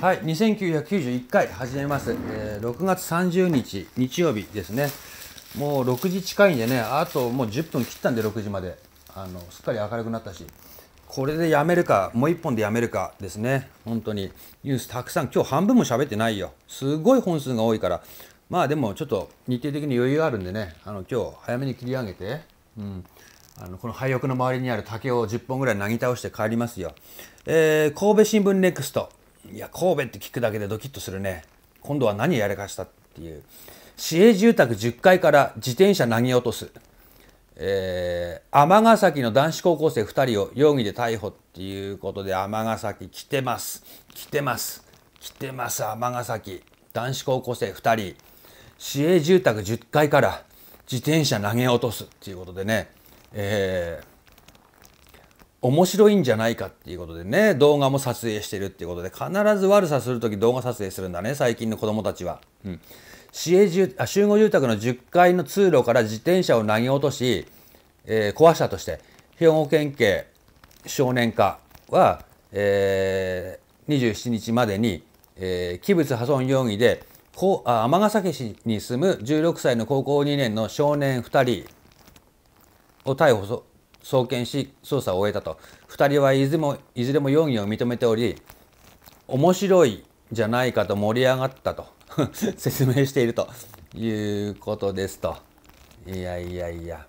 はい、2991回始めます、えー、6月30日日曜日ですねもう6時近いんでねあともう10分切ったんで6時まであのすっかり明るくなったしこれでやめるかもう1本でやめるかですね本当にニュースたくさん今日半分も喋ってないよすごい本数が多いからまあでもちょっと日程的に余裕があるんでねあの今日早めに切り上げて、うん、あのこの廃屋の周りにある竹を10本ぐらいなぎ倒して帰りますよ、えー、神戸新聞ネクストいや神戸って聞くだけでドキッとするね今度は何やらかしたっていう市営住宅10階から自転車投げ落とすえー、尼崎の男子高校生2人を容疑で逮捕っていうことで尼崎来てます来てます来てます尼崎男子高校生2人市営住宅10階から自転車投げ落とすっていうことでね、えー面白いんじゃないかっていうことでね動画も撮影してるっていうことで必ず悪さする時動画撮影するんだね最近の子供たちは、うん、市営住あ集合住宅の10階の通路から自転車を投げ落とし、えー、壊したとして兵庫県警少年課は、えー、27日までに、えー、器物破損容疑で尼崎市に住む16歳の高校2年の少年2人を逮捕送検し捜査を終えたと2人はいずれもいずれも容疑を認めており面白いじゃないかと盛り上がったと 説明しているということですといやいやいや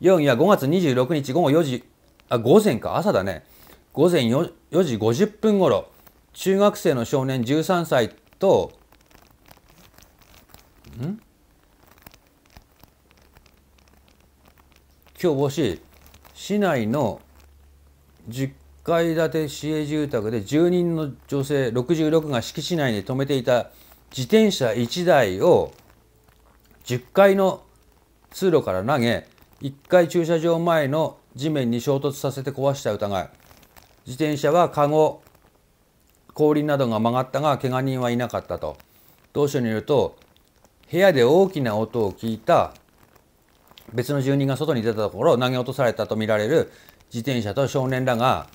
容疑は5月26日午後4時あ午前か朝だね午前 4, 4時50分ごろ中学生の少年13歳とん今日星市内の10階建て市営住宅で住人の女性66が敷地内に止めていた自転車1台を10階の通路から投げ1階駐車場前の地面に衝突させて壊した疑い自転車はカゴ後輪などが曲がったがけが人はいなかったと同書によると部屋で大きな音を聞いた別の住人が外に出たところ投げ落とされたとみられる自転車と少年らが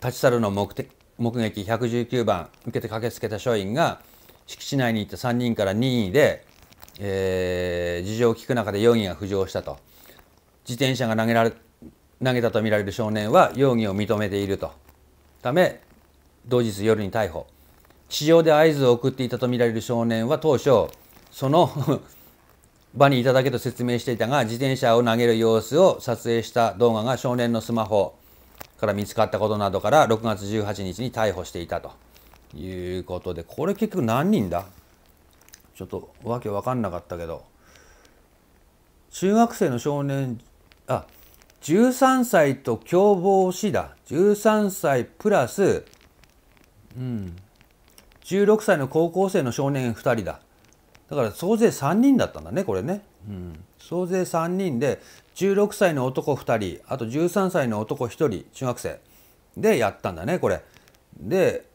立ち去るの目的目撃119番受けて駆けつけた署員が敷地内にいた3人から任意で、えー、事情を聞く中で容疑が浮上したと自転車が投げられ投げたとみられる少年は容疑を認めているとため同日夜に逮捕地上で合図を送っていたとみられる少年は当初その場にいただけと説明していたが自転車を投げる様子を撮影した動画が少年のスマホから見つかったことなどから6月18日に逮捕していたということでこれ結局何人だちょっとわけ分かんなかったけど中学生の少年あ13歳と共謀しだ13歳プラスうん16歳の高校生の少年2人だだから総勢3人だったんだねこれね、うん、総勢3人で16歳の男2人あと13歳の男1人中学生でやったんだねこれで、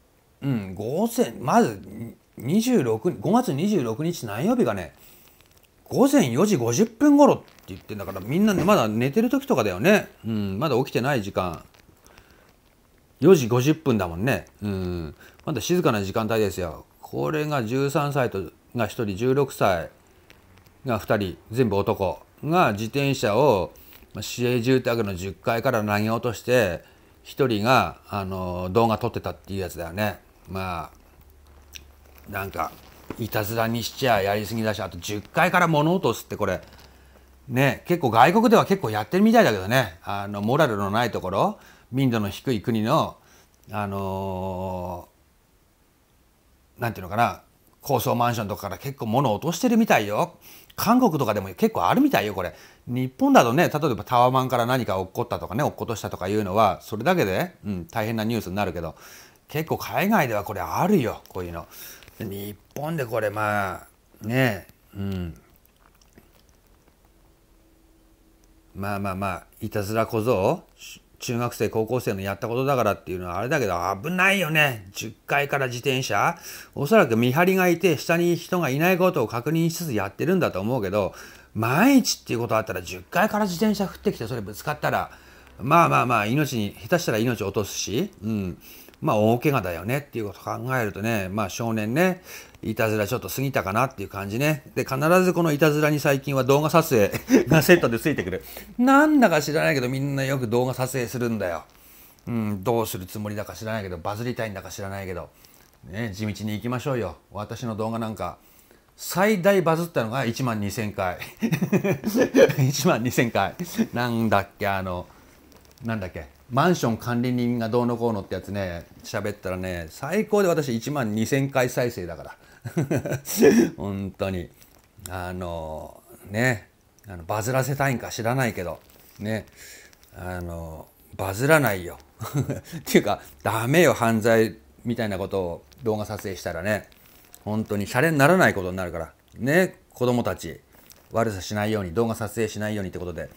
うん、午前まず26 5月26日何曜日がね午前4時50分頃って言ってんだからみんなまだ寝てる時とかだよね、うん、まだ起きてない時間4時50分だもんね、うん、まだ静かな時間帯ですよこれが13歳とが1人16歳が2人全部男が自転車を市営住宅の10階から投げ落として1人があの動画撮ってたっていうやつだよね。まあなんかいたずらにしちゃやりすぎだしあと10階から物落とすってこれね結構外国では結構やってるみたいだけどねあのモラルのないところ民度の低い国のあのー、なんていうのかな高層マンションとかから結構物落としてるみたいよ。韓国とかでも結構あるみたいよ、これ。日本だとね、例えばタワマンから何か落っこったとかね、落っことしたとかいうのは、それだけで、うん、大変なニュースになるけど、結構海外ではこれあるよ、こういうの。日本でこれ、まあ、ねうん。まあまあまあ、いたずら小僧中学生、高校生のやったことだからっていうのはあれだけど危ないよね。10階から自転車おそらく見張りがいて下に人がいないことを確認しつつやってるんだと思うけど、万一っていうことあったら10階から自転車降ってきてそれぶつかったらまあまあまあ、命に、下手したら命を落とすし、うん。まあ、大怪我だよねっていうことを考えるとね、まあ、少年ね、いたずらちょっと過ぎたかなっていう感じね。で、必ずこのいたずらに最近は動画撮影が セットでついてくる。なんだか知らないけど、みんなよく動画撮影するんだよ。うん、どうするつもりだか知らないけど、バズりたいんだか知らないけど、ね、地道に行きましょうよ。私の動画なんか、最大バズったのが1万2000回。1 万2000回。なんだっけ、あの、なんだっけマンション管理人がどうのこうのってやつね喋ったらね最高で私1万2,000回再生だから 本当にあのねあのバズらせたいんか知らないけどねあのバズらないよ っていうかダメよ犯罪みたいなことを動画撮影したらね本当にシャレにならないことになるからね子供たち悪さしないように動画撮影しないようにってことで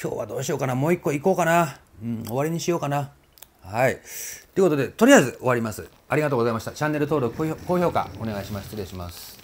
今日はどうしようかな。もう一個行こうかな。うん、終わりにしようかな。はい。ということで、とりあえず終わります。ありがとうございました。チャンネル登録、高評価お願いします。失礼します。